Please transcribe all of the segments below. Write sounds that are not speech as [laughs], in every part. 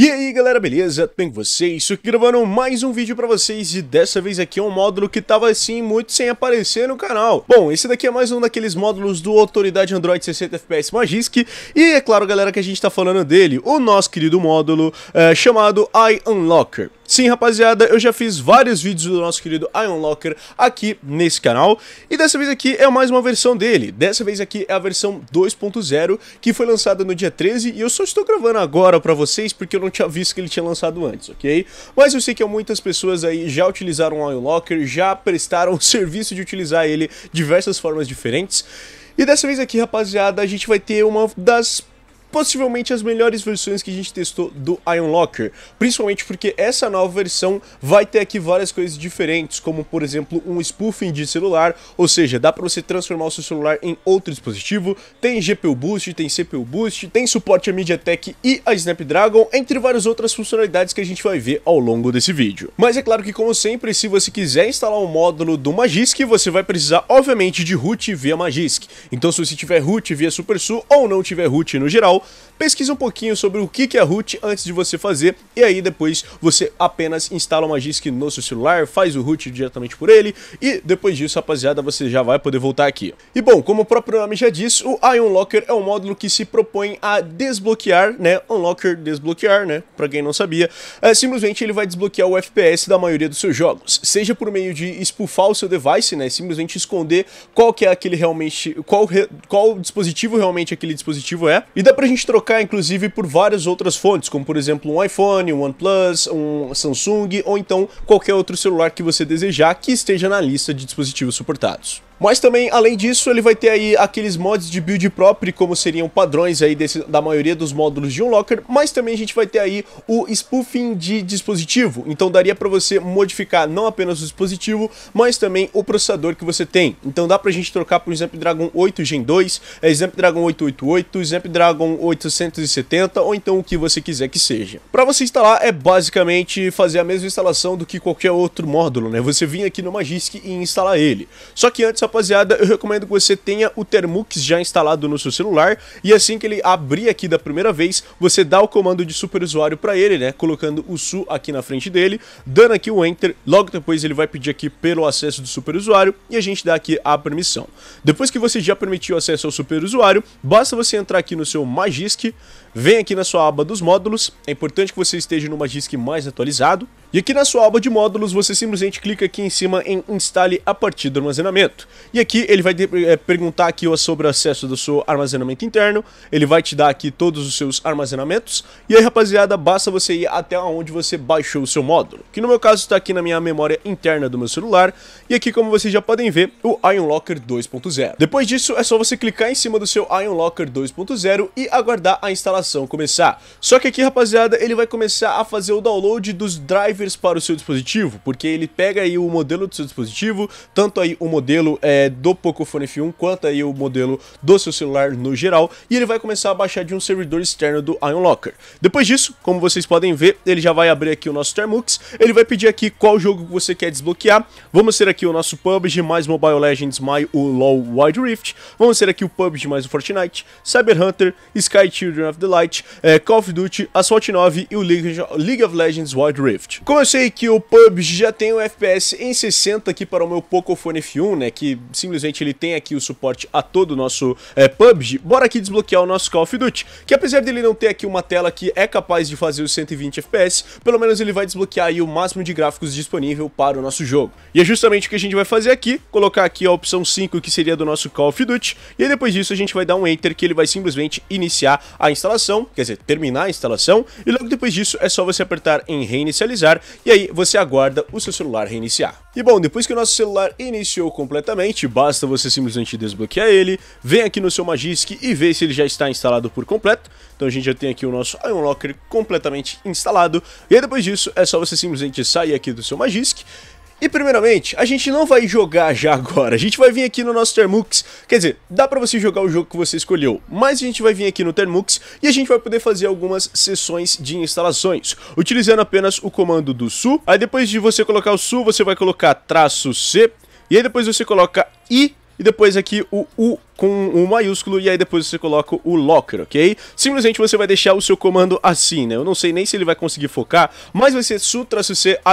E aí galera, beleza? Tudo bem com vocês? Estou aqui gravando mais um vídeo pra vocês e dessa vez aqui é um módulo que tava assim muito sem aparecer no canal. Bom, esse daqui é mais um daqueles módulos do Autoridade Android 60 FPS Magisk e é claro galera que a gente tá falando dele, o nosso querido módulo é, chamado iUnlocker. Sim, rapaziada, eu já fiz vários vídeos do nosso querido Ion Locker aqui nesse canal, e dessa vez aqui é mais uma versão dele. Dessa vez aqui é a versão 2.0, que foi lançada no dia 13, e eu só estou gravando agora pra vocês, porque eu não tinha visto que ele tinha lançado antes, ok? Mas eu sei que muitas pessoas aí já utilizaram o Ion Locker, já prestaram [laughs] o serviço de utilizar ele de diversas formas diferentes, e dessa vez aqui, rapaziada, a gente vai ter uma das possivelmente as melhores versões que a gente testou do Ion Locker, principalmente porque essa nova versão vai ter aqui várias coisas diferentes, como por exemplo um spoofing de celular, ou seja, dá para você transformar o seu celular em outro dispositivo, tem GPU Boost, tem CPU Boost, tem suporte a MediaTek e a Snapdragon, entre várias outras funcionalidades que a gente vai ver ao longo desse vídeo. Mas é claro que como sempre, se você quiser instalar um módulo do Magisk, você vai precisar obviamente de root via Magisk, então se você tiver root via SuperSU ou não tiver root no geral, pesquise um pouquinho sobre o que é root antes de você fazer e aí depois você apenas instala uma disk no seu celular, faz o root diretamente por ele e depois disso, rapaziada, você já vai poder voltar aqui. E bom, como o próprio nome já diz, o Ion Locker é um módulo que se propõe a desbloquear, né, unlocker, desbloquear, né, pra quem não sabia, é, simplesmente ele vai desbloquear o FPS da maioria dos seus jogos, seja por meio de spoofar o seu device, né, simplesmente esconder qual que é aquele realmente, qual, re, qual dispositivo realmente aquele dispositivo é, e dá pra gente trocar, inclusive, por várias outras fontes, como por exemplo um iPhone, um OnePlus, um Samsung ou então qualquer outro celular que você desejar que esteja na lista de dispositivos suportados. Mas também, além disso, ele vai ter aí aqueles mods de build próprio, como seriam padrões aí desse, da maioria dos módulos de Unlocker, mas também a gente vai ter aí o spoofing de dispositivo, então daria para você modificar não apenas o dispositivo, mas também o processador que você tem. Então dá pra gente trocar por exemplo dragon 8 Gen 2, Snapdragon 888, Snapdragon 870 ou então o que você quiser que seja. Para você instalar é basicamente fazer a mesma instalação do que qualquer outro módulo, né? Você vir aqui no Magisk e instalar ele. Só que antes rapaziada, eu recomendo que você tenha o Termux já instalado no seu celular e assim que ele abrir aqui da primeira vez, você dá o comando de super usuário para ele, né, colocando o su aqui na frente dele, dando aqui o enter, logo depois ele vai pedir aqui pelo acesso do super usuário e a gente dá aqui a permissão. Depois que você já permitiu acesso ao super usuário, basta você entrar aqui no seu Magisk, vem aqui na sua aba dos módulos, é importante que você esteja no Magisk mais atualizado, e aqui na sua aba de módulos, você simplesmente clica aqui em cima em instale a partir do armazenamento. E aqui ele vai é, perguntar aqui sobre o acesso do seu armazenamento interno, ele vai te dar aqui todos os seus armazenamentos. E aí rapaziada, basta você ir até onde você baixou o seu módulo, que no meu caso está aqui na minha memória interna do meu celular. E aqui como vocês já podem ver, o Ion Locker 2.0. Depois disso, é só você clicar em cima do seu Ion Locker 2.0 e aguardar a instalação começar. Só que aqui rapaziada, ele vai começar a fazer o download dos drives drivers para o seu dispositivo, porque ele pega aí o modelo do seu dispositivo, tanto aí o modelo é, do Pocophone F1 quanto aí o modelo do seu celular no geral, e ele vai começar a baixar de um servidor externo do Ion Locker. Depois disso, como vocês podem ver, ele já vai abrir aqui o nosso Termux, ele vai pedir aqui qual jogo você quer desbloquear, vamos ser aqui o nosso PUBG mais Mobile Legends mais o LoL Wild Rift, vamos ser aqui o PUBG mais o Fortnite, Cyber Hunter, Sky Children of the Light, é, Call of Duty, Assault 9 e o League of Legends Wild Rift. Como eu sei que o PUBG já tem um FPS em 60 aqui para o meu Pocophone F1, né, que simplesmente ele tem aqui o suporte a todo o nosso é, eh, PUBG, bora aqui desbloquear o nosso Call of Duty, que apesar dele não ter aqui uma tela que é capaz de fazer os 120 FPS, pelo menos ele vai desbloquear aí o máximo de gráficos disponível para o nosso jogo. E é justamente o que a gente vai fazer aqui, colocar aqui a opção 5 que seria do nosso Call of Duty, e aí depois disso a gente vai dar um Enter que ele vai simplesmente iniciar a instalação, quer dizer, terminar a instalação, e logo depois disso é só você apertar em reinicializar celular e aí você aguarda o seu celular reiniciar. E bom, depois que o nosso celular iniciou completamente, basta você simplesmente desbloquear ele, vem aqui no seu Magisk e vê se ele já está instalado por completo. Então a gente já tem aqui o nosso iOnlocker completamente instalado. E aí depois disso é só você simplesmente sair aqui do seu Magisk e primeiramente, a gente não vai jogar já agora, a gente vai vir aqui no nosso Termux, quer dizer, dá pra você jogar o jogo que você escolheu, mas a gente vai vir aqui no Termux e a gente vai poder fazer algumas sessões de instalações, utilizando apenas o comando do su, aí depois de você colocar o su, você vai colocar traço C, e aí depois você coloca I, e depois aqui o U com o maiúsculo e aí depois você coloca o locker, ok? Simplesmente você vai deixar o seu comando assim, né? Eu não sei nem se ele vai conseguir focar, mas vai ser su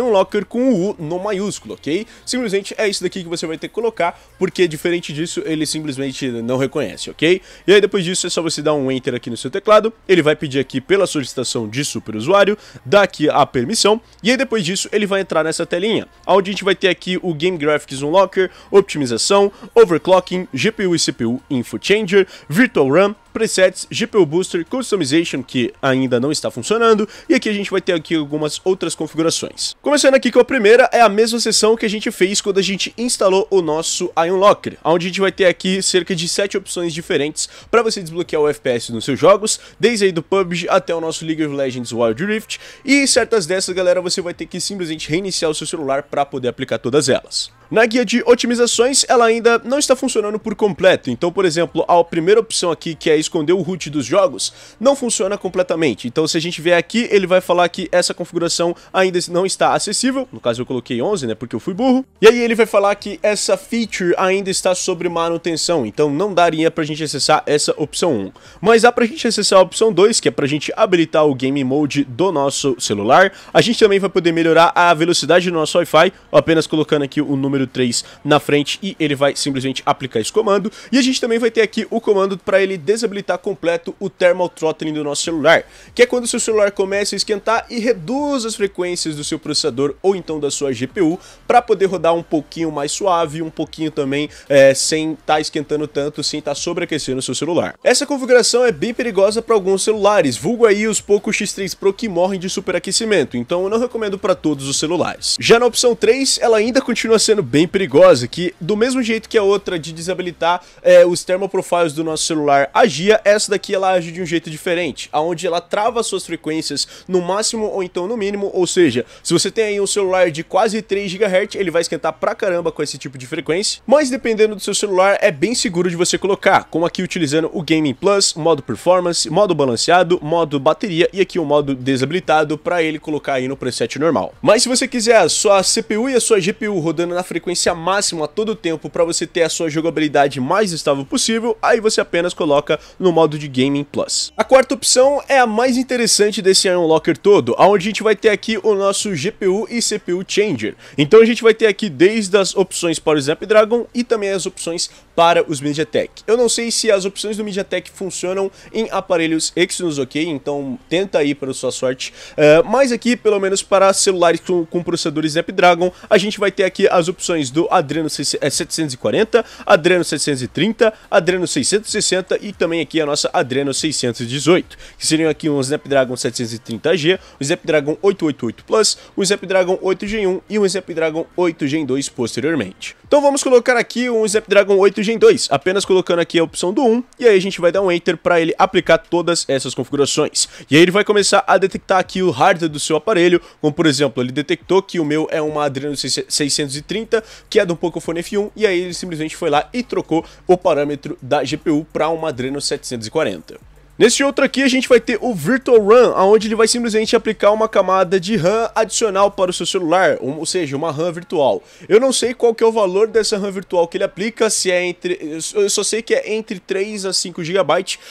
um locker com o U no maiúsculo, ok? Simplesmente é isso daqui que você vai ter que colocar, porque diferente disso ele simplesmente não reconhece, ok? E aí depois disso é só você dar um enter aqui no seu teclado, ele vai pedir aqui pela solicitação de superusuário, dá aqui a permissão, e aí depois disso ele vai entrar nessa telinha, onde a gente vai ter aqui o Game Graphics Unlocker, Optimização, Overclocking, GPU e CPU GPU InfoChanger, Virtual RAM, presets, GPU Booster, Customization, que ainda não está funcionando, e aqui a gente vai ter aqui algumas outras configurações. Começando aqui com a primeira, é a mesma sessão que a gente fez quando a gente instalou o nosso Ion Locker, onde a gente vai ter aqui cerca de 7 opções diferentes para você desbloquear o FPS nos seus jogos, desde aí do PUBG até o nosso League of Legends Wild Rift, e certas dessas, galera, você vai ter que simplesmente reiniciar o seu celular para poder aplicar todas elas. Na guia de otimizações, ela ainda não está funcionando por completo, então, por exemplo, a primeira opção aqui, que é esconder o root dos jogos, não funciona completamente. Então, se a gente vier aqui, ele vai falar que essa configuração ainda não está acessível, no caso eu coloquei 11, né, porque eu fui burro, e aí ele vai falar que essa feature ainda está sobre manutenção, então não daria pra gente acessar essa opção 1. Mas dá pra gente acessar a opção 2, que é pra gente habilitar o Game Mode do nosso celular, a gente também vai poder melhorar a velocidade do nosso Wi-Fi, apenas colocando aqui o número número 3 na frente e ele vai simplesmente aplicar esse comando. E a gente também vai ter aqui o comando para ele desabilitar completo o thermal throttling do nosso celular, que é quando o seu celular começa a esquentar e reduz as frequências do seu processador ou então da sua GPU para poder rodar um pouquinho mais suave, um pouquinho também é, sem estar tá esquentando tanto, sem estar tá sobreaquecendo o seu celular. Essa configuração é bem perigosa para alguns celulares, vulgo aí os poucos X3 Pro que morrem de superaquecimento, então eu não recomendo para todos os celulares. Já na opção 3, ela ainda continua sendo bem perigosa, que do mesmo jeito que a outra de desabilitar é, os thermoprofiles do nosso celular agia, essa daqui ela age de um jeito diferente, aonde ela trava suas frequências no máximo ou então no mínimo, ou seja, se você tem aí um celular de quase 3 GHz, ele vai esquentar pra caramba com esse tipo de frequência, mas dependendo do seu celular é bem seguro de você colocar, como aqui utilizando o Gaming Plus, modo performance, modo balanceado, modo bateria e aqui o modo desabilitado para ele colocar aí no preset normal. Mas se você quiser a sua CPU e a sua GPU rodando na frequência frequência máxima a todo tempo para você ter a sua jogabilidade mais estável possível, aí você apenas coloca no modo de Gaming Plus. A quarta opção é a mais interessante desse Iron Locker todo, onde a gente vai ter aqui o nosso GPU e CPU Changer. Então a gente vai ter aqui desde as opções para o Snapdragon e também as opções para os MediaTek. Eu não sei se as opções do MediaTek funcionam em aparelhos Exynos, ok? Então tenta aí para sua sorte. Uh, mas aqui, pelo menos para celulares com, com processadores Snapdragon, a gente vai ter aqui as opções opções do Adreno 740, Adreno 730, Adreno 660 e também aqui a nossa Adreno 618, que seriam aqui um Snapdragon 730G, um Snapdragon 888 Plus, um Snapdragon 8 Gen 1 e um Snapdragon 8 Gen 2 posteriormente. Então vamos colocar aqui um Snapdragon 8 Gen 2, apenas colocando aqui a opção do 1 e aí a gente vai dar um Enter para ele aplicar todas essas configurações. E aí ele vai começar a detectar aqui o hardware do seu aparelho, como por exemplo, ele detectou que o meu é uma Adreno 630, que é do Pocophone F1, e aí ele simplesmente foi lá e trocou o parâmetro da GPU para uma Adreno 740. Nesse outro aqui a gente vai ter o Virtual RAM, onde ele vai simplesmente aplicar uma camada de RAM adicional para o seu celular, ou seja, uma RAM virtual. Eu não sei qual que é o valor dessa RAM virtual que ele aplica, se é entre... eu só sei que é entre 3 a 5 GB,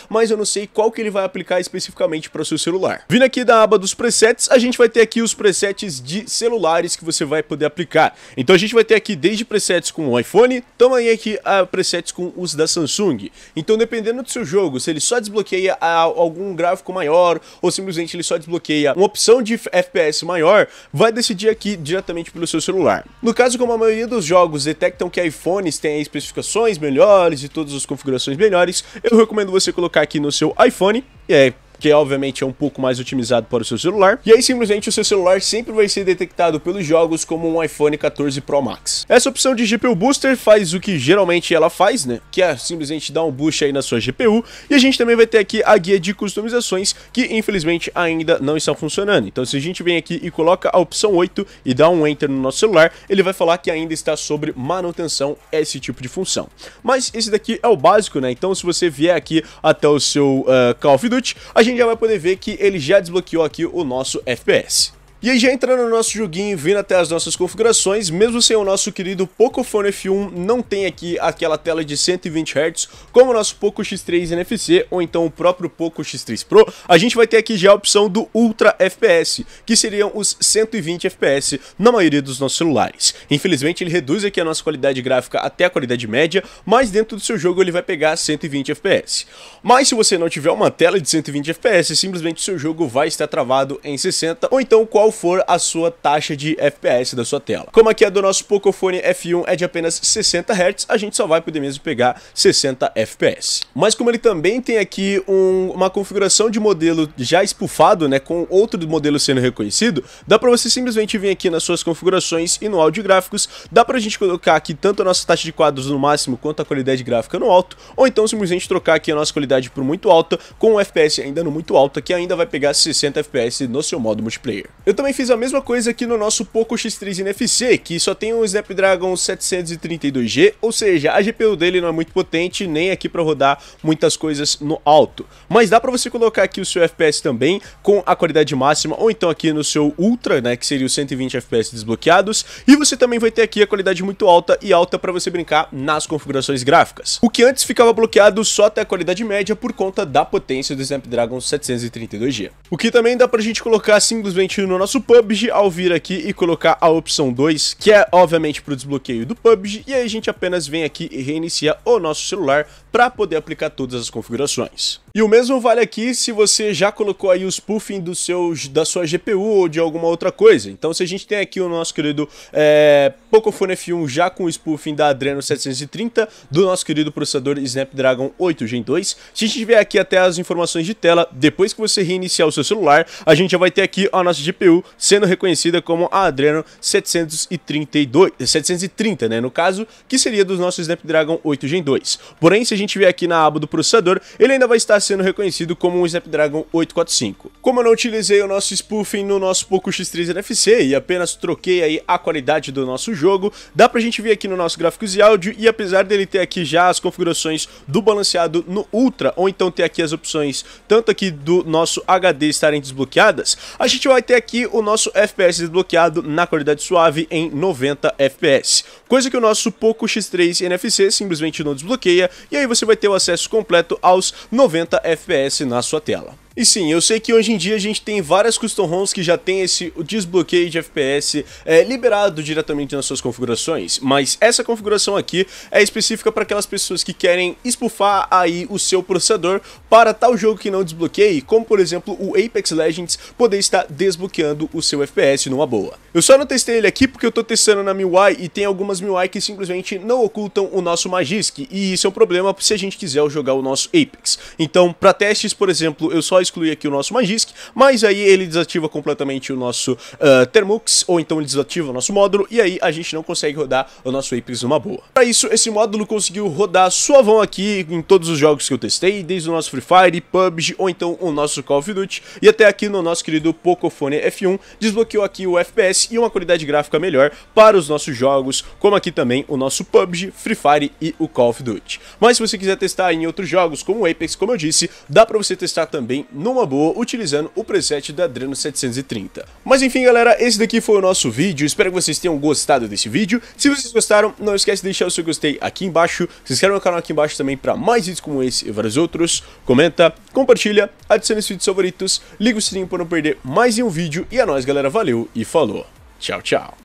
mas eu não sei qual que ele vai aplicar especificamente para o seu celular. Vindo aqui da aba dos presets, a gente vai ter aqui os presets de celulares que você vai poder aplicar. Então a gente vai ter aqui desde presets com o iPhone, também aqui a ah, presets com os da Samsung. Então dependendo do seu jogo, se ele só desbloqueia a, algum gráfico maior ou simplesmente ele só desbloqueia uma opção de FPS maior, vai decidir aqui diretamente pelo seu celular. No caso, como a maioria dos jogos detectam que iPhones têm especificações melhores e todas as configurações melhores, eu recomendo você colocar aqui no seu iPhone e aí que obviamente é um pouco mais otimizado para o seu celular. E aí simplesmente o seu celular sempre vai ser detectado pelos jogos como um iPhone 14 Pro Max. Essa opção de GPU Booster faz o que geralmente ela faz, né? Que é simplesmente dar um boost aí na sua GPU. E a gente também vai ter aqui a guia de customizações que infelizmente ainda não está funcionando. Então se a gente vem aqui e coloca a opção 8 e dá um enter no nosso celular, ele vai falar que ainda está sobre manutenção esse tipo de função. Mas esse daqui é o básico, né? Então se você vier aqui até o seu uh, Call of Duty, a a gente já vai poder ver que ele já desbloqueou aqui o nosso FPS. E aí já entrando no nosso joguinho, vindo até as nossas configurações, mesmo sem o nosso querido Pocophone F1, não tem aqui aquela tela de 120 Hz, como o nosso Poco X3 NFC ou então o próprio Poco X3 Pro, a gente vai ter aqui já a opção do Ultra FPS, que seriam os 120 FPS na maioria dos nossos celulares. Infelizmente ele reduz aqui a nossa qualidade gráfica até a qualidade média, mas dentro do seu jogo ele vai pegar 120 FPS. Mas se você não tiver uma tela de 120 FPS, simplesmente o seu jogo vai estar travado em 60 ou então qual qual for a sua taxa de FPS da sua tela. Como aqui a é do nosso Pocophone F1 é de apenas 60 Hz, a gente só vai poder mesmo pegar 60 FPS. Mas como ele também tem aqui um, uma configuração de modelo já espufado, né, com outro modelo sendo reconhecido, dá para você simplesmente vir aqui nas suas configurações e no áudio gráficos, dá pra gente colocar aqui tanto a nossa taxa de quadros no máximo quanto a qualidade gráfica no alto, ou então simplesmente trocar aqui a nossa qualidade por muito alta, com o FPS ainda no muito alto, que ainda vai pegar 60 FPS no seu modo multiplayer. Eu também fiz a mesma coisa aqui no nosso Poco X3 NFC, que só tem um Snapdragon 732G, ou seja, a GPU dele não é muito potente, nem aqui para rodar muitas coisas no alto. Mas dá para você colocar aqui o seu FPS também com a qualidade máxima, ou então aqui no seu Ultra, né, que seria os 120 FPS desbloqueados, e você também vai ter aqui a qualidade muito alta e alta para você brincar nas configurações gráficas. O que antes ficava bloqueado só até a qualidade média por conta da potência do Snapdragon 732G. O que também dá pra gente colocar simplesmente no nosso nosso PUBG ao vir aqui e colocar a opção 2, que é obviamente para o desbloqueio do PUBG, e aí a gente apenas vem aqui e reinicia o nosso celular para poder aplicar todas as configurações. E o mesmo vale aqui se você já colocou aí os puffing do seu da sua GPU ou de alguma outra coisa. Então se a gente tem aqui o nosso querido é, Pocophone F1 já com o spoofing da Adreno 730 do nosso querido processador Snapdragon 8 Gen 2. Se a gente tiver aqui até as informações de tela, depois que você reiniciar o seu celular, a gente já vai ter aqui a nossa GPU sendo reconhecida como a Adreno 732, 730, né, no caso, que seria dos nossos Snapdragon 8 Gen 2. Porém, se a gente vier aqui na aba do processador, ele ainda vai estar sendo reconhecido como um Snapdragon 845. Como eu não utilizei o nosso spoofing no nosso Poco X3 NFC e apenas troquei aí a qualidade do nosso jogo, dá pra gente ver aqui no nosso gráficos e áudio e apesar dele ter aqui já as configurações do balanceado no Ultra, ou então ter aqui as opções tanto aqui do nosso HD estarem desbloqueadas, a gente vai ter aqui o nosso FPS desbloqueado na qualidade suave em 90 FPS, coisa que o nosso Poco X3 NFC simplesmente não desbloqueia, e aí você vai ter o acesso completo aos 90 60 FPS na sua tela. E sim, eu sei que hoje em dia a gente tem várias custom ROMs que já tem esse desbloqueio de FPS é, liberado diretamente nas suas configurações, mas essa configuração aqui é específica para aquelas pessoas que querem espufar aí o seu processador para tal jogo que não desbloqueie, como por exemplo o Apex Legends poder estar desbloqueando o seu FPS numa boa. Eu só não testei ele aqui porque eu estou testando na MIUI e tem algumas MIUI que simplesmente não ocultam o nosso Magisk, e isso é um problema se a gente quiser jogar o nosso Apex. Então, para testes, por exemplo, eu só excluir aqui o nosso Magisk, mas aí ele desativa completamente o nosso uh, Termux, ou então ele desativa o nosso módulo, e aí a gente não consegue rodar o nosso Apex numa boa. Para isso, esse módulo conseguiu rodar suavão aqui em todos os jogos que eu testei, desde o nosso Free Fire, PUBG, ou então o nosso Call of Duty, e até aqui no nosso querido Pocophone F1, desbloqueou aqui o FPS e uma qualidade gráfica melhor para os nossos jogos, como aqui também o nosso PUBG, Free Fire e o Call of Duty. Mas se você quiser testar em outros jogos, como o Apex, como eu disse, dá para você testar também numa boa utilizando o preset da Adreno 730. Mas enfim galera, esse daqui foi o nosso vídeo, espero que vocês tenham gostado desse vídeo. Se vocês gostaram, não esquece de deixar o seu gostei aqui embaixo, se inscreve no canal aqui embaixo também para mais vídeos como esse e vários outros, comenta, compartilha, adicione os vídeos favoritos, liga o sininho para não perder mais nenhum vídeo e a é nós galera, valeu e falou, tchau tchau.